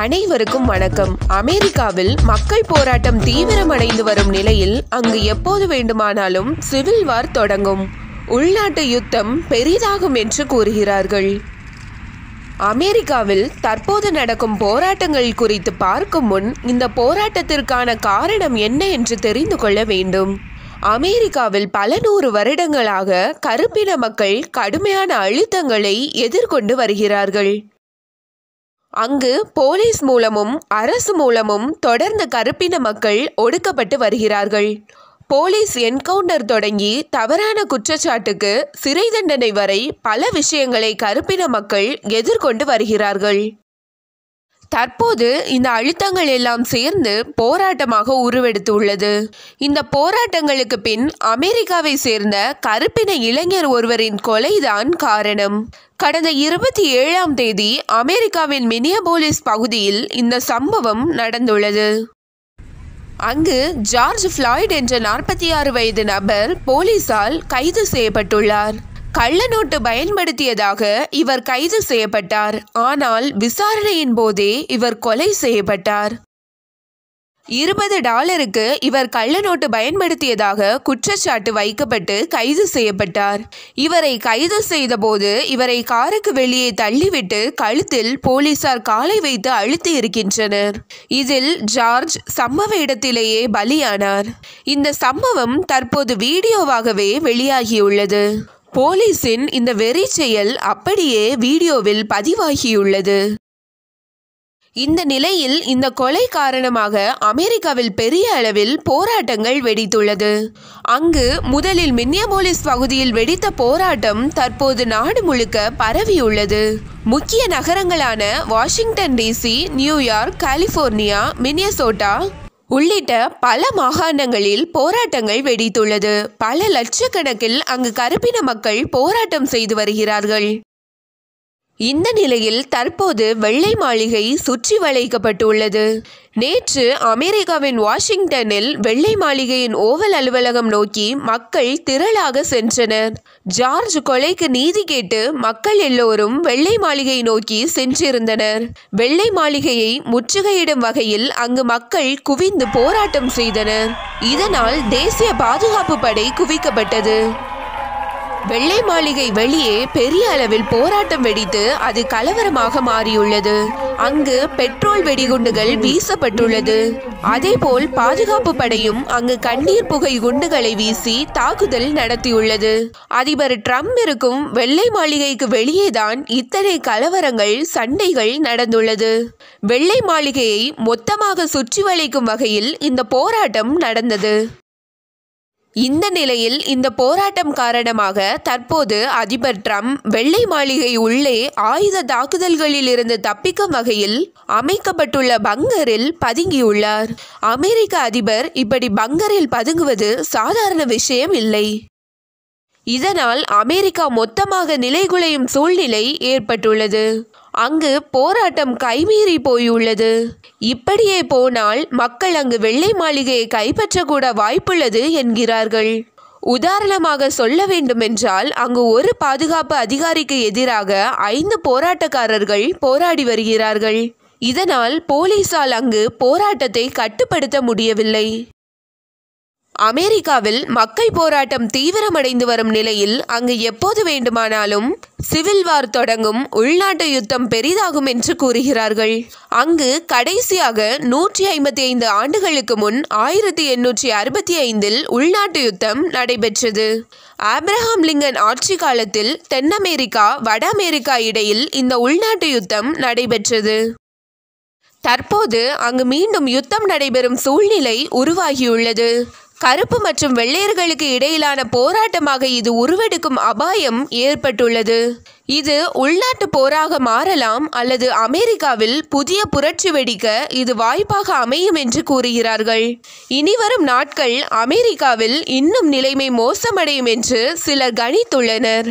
அனைவருக்கும் வணக்கம் அமெரிக்காவில் மக்கள் போராட்டம் தீவிரமடைந்து வரும் நிலையில் அங்கு எப்போது வேண்டுமானாலும் சிவில் வார் தொடங்கும் உள்நாட்டு யுத்தம் பெரிதாகும் என்று கூறுகிறார்கள் அமெரிக்காவில் தற்போது நடக்கும் போராட்டங்கள் குறித்து பார்க்கும் முன் இந்த போராட்டத்திற்கான காரணம் என்ன என்று தெரிந்து கொள்ள வேண்டும் அமெரிக்காவில் பல நூறு வருடங்களாக கருப்பின மக்கள் கடுமையான அழுத்தங்களை எதிர்கொண்டு வருகிறார்கள் அங்கு போலீஸ் மூலமும் அரசு மூலமும் தொடர்ந்து கருப்பின மக்கள் ஒடுக்கப்பட்டு வருகிறார்கள் போலீஸ் என்கவுண்டர் தொடங்கி தவறான குற்றச்சாட்டுக்கு சிறை தண்டனை வரை பல விஷயங்களை கருப்பின மக்கள் எதிர்கொண்டு வருகிறார்கள் தற்போது இந்த அழுத்தங்கள் எல்லாம் சேர்ந்து போராட்டமாக உருவெடுத்துள்ளது இந்த போராட்டங்களுக்கு பின் அமெரிக்காவை சேர்ந்த கருப்பின இளைஞர் ஒருவரின் கொலைதான் காரணம் கடந்த இருபத்தி ஏழாம் தேதி அமெரிக்காவின் மினியபோலிஸ் பகுதியில் இந்த சம்பவம் நடந்துள்ளது அங்கு ஜார்ஜ் ஃப்ளாய்ட் என்ற நாற்பத்தி ஆறு வயது நபர் போலீசால் கைது செய்யப்பட்டுள்ளார் கள்ள நோட்டு பயன்படுத்தியதாக இவர் கைது செய்யப்பட்டார் ஆனால் விசாரணையின் போதே இவர் கொலை செய்யப்பட்டார் இருபது டாலருக்கு இவர் கள்ள நோட்டு பயன்படுத்தியதாக குற்றச்சாட்டு வைக்கப்பட்டு கைது செய்யப்பட்டார் இவரை கைது செய்தபோது இவரை காருக்கு வெளியே தள்ளிவிட்டு கழுத்தில் போலீசார் காலை வைத்து அழுத்தி இருக்கின்றனர் இதில் ஜார்ஜ் சம்பவ இடத்திலேயே பலியானார் இந்த சம்பவம் தற்போது வீடியோவாகவே வெளியாகியுள்ளது போலீசின் இந்த வெறி செயல் அப்படியே வீடியோவில் பதிவாகியுள்ளது இந்த நிலையில் இந்த கொலை காரணமாக அமெரிக்காவில் பெரிய அளவில் போராட்டங்கள் வெடித்துள்ளது அங்கு முதலில் மின்னியபோலிஸ் பகுதியில் வெடித்த போராட்டம் தற்போது நாடு முழுக்க பரவியுள்ளது முக்கிய நகரங்களான Washington D C New York California Minnesota உள்ளிட்ட பல மாகாணங்களில் போராட்டங்கள் வெடித்துள்ளது பல லட்சக்கணக்கில் அங்கு கருப்பின மக்கள் போராட்டம் செய்து வருகிறார்கள் இந்த நிலையில் தற்போது வெள்ளை மாளிகை சுற்றி வளைக்கப்பட்டுள்ளது நேற்று அமெரிக்காவின் வாஷிங்டனில் வெள்ளை மாளிகையின் ஓவல் அலுவலகம் நோக்கி மக்கள் திரளாக சென்றனர் ஜார்ஜ் கொலைக்கு நீதி கேட்டு மக்கள் எல்லோரும் வெள்ளை மாளிகை நோக்கி சென்றிருந்தனர் வெள்ளை மாளிகையை முற்றுகையிடும் வகையில் அங்கு மக்கள் குவிந்து போராட்டம் செய்தனர் இதனால் தேசிய பாதுகாப்பு படை குவிக்கப்பட்டது வெள்ளை மாளிகை வெளியே பெரிய அளவில் போராட்டம் வெடித்து அது கலவரமாக மாறியுள்ளது அங்கு பெட்ரோல் வெடிகுண்டுகள் வீசப்பட்டுள்ளது அதேபோல் பாதுகாப்பு படையும் அங்கு கண்ணீர் புகை குண்டுகளை வீசி தாக்குதல் நடத்தியுள்ளது அதிபர் ட்ரம்ப் இருக்கும் வெள்ளை மாளிகைக்கு வெளியேதான் இத்தனை கலவரங்கள் சண்டைகள் நடந்துள்ளது வெள்ளை மாளிகையை மொத்தமாக சுற்றி வளைக்கும் வகையில் இந்த போராட்டம் நடந்தது இந்த நிலையில் இந்த போராட்டம் காரணமாக தற்போது அதிபர் ட்ரம்ப் வெள்ளை மாளிகை உள்ளே ஆயுத தாக்குதல்களில் இருந்து தப்பிக்கும் வகையில் அமைக்கப்பட்டுள்ள பங்கரில் பதுங்கியுள்ளார் அமெரிக்க அதிபர் இப்படி பங்கரில் பதுங்குவது சாதாரண விஷயம் இல்லை இதனால் அமெரிக்கா மொத்தமாக நிலைகுலையும் சூழ்நிலை ஏற்பட்டுள்ளது அங்கு போராட்டம் கைமீறி போயுள்ளது இப்படியே போனால் மக்கள் அங்கு வெள்ளை மாளிகையை கைப்பற்றக்கூட வாய்ப்புள்ளது என்கிறார்கள் உதாரணமாக சொல்ல வேண்டுமென்றால் அங்கு ஒரு பாதுகாப்பு அதிகாரிக்கு எதிராக ஐந்து போராட்டக்காரர்கள் போராடி வருகிறார்கள் இதனால் போலீசால் அங்கு போராட்டத்தை கட்டுப்படுத்த முடியவில்லை அமெரிக்காவில் மக்கள் போராட்டம் தீவிரமடைந்து வரும் நிலையில் அங்கு எப்போது வேண்டுமானாலும் சிவில் வார் தொடங்கும் உள்நாட்டு யுத்தம் பெரிதாகும் என்று கூறுகிறார்கள் அங்கு கடைசியாக நூற்றி ஐம்பத்தி ஐந்து ஆண்டுகளுக்கு முன் ஆயிரத்தி எண்ணூற்றி அறுபத்தி ஐந்தில் உள்நாட்டு யுத்தம் நடைபெற்றது ஆப்ரஹாம் லிங்கன் ஆட்சி காலத்தில் தென் அமெரிக்கா வட அமெரிக்கா இடையில் இந்த உள்நாட்டு யுத்தம் நடைபெற்றது தற்போது அங்கு மீண்டும் யுத்தம் நடைபெறும் சூழ்நிலை உருவாகியுள்ளது கருப்பு மற்றும் வெள்ளையர்களுக்கு இடையிலான போராட்டமாக இது உருவெடுக்கும் அபாயம் ஏற்பட்டுள்ளது இது உள்நாட்டு போராக மாறலாம் அல்லது அமெரிக்காவில் புதிய புரட்சி வெடிக்க இது வாய்ப்பாக அமையும் என்று கூறுகிறார்கள் இனிவரும் நாட்கள் அமெரிக்காவில் இன்னும் நிலைமை மோசமடையும் என்று சிலர் கணித்துள்ளனர்